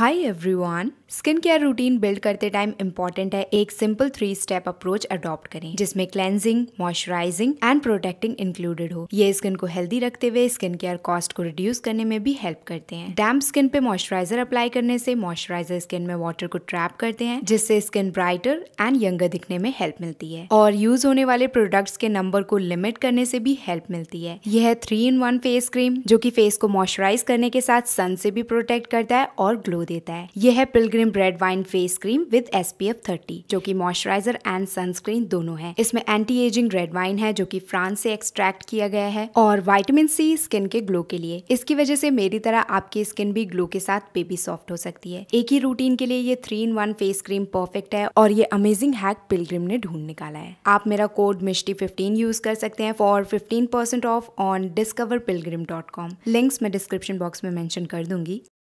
हाय everyone skin care routine build करते time important है एक simple three step approach adopt करें जिसमें cleansing moisturising and protecting included हो ये स्किन को हेल्दी रखते हुए स्किन केयर कॉस्ट को रिड्यूस करने में भी हेल्प करते हैं डैम्प स्किन पे मॉइस्चराइजर अप्लाई करने से मॉइस्चराइजर स्किन में वाटर को ट्रैप करते हैं जिससे स्किन ब्राइटर एंड यंगर दिखने में हेल्प मिलती है और यूज होने वाले प्रोडक्ट्स के नंबर को लिमिट करने से भी हेल्प मिलती है यह है three in one face cream जो की फेस को मॉइस्चराइज करने के साथ सन से भी प्रोटेक्ट करता है और ग्लो देता है यह है Pilgrim red vine face cream with S P F thirty जो की मॉइस्चराइजर एंड सनस्क्रीन दोनों है इसमें एंटी एजिंग रेड वाइन है जो की फ्रांस से एक्सट्रैक्ट किया गया है और वाइटामिन सी स्किन के ग्लो के लिए इसकी वजह से मेरी तरह आपकी स्किन भी ग्लो के साथ बेबी सॉफ्ट हो सकती है एक ही रूटीन के लिए ये three in one face cream perfect है और ये अमेजिंग हैक पिलग्रिम ने ढूंढ निकाला है आप मेरा कोड मिश्टी फिफ्टीन यूज कर सकते हैं for fifteen percent off on discover Pilgrim dot com links मैं डिस्क्रिप्शन बॉक्स में मैंशन कर दूंगी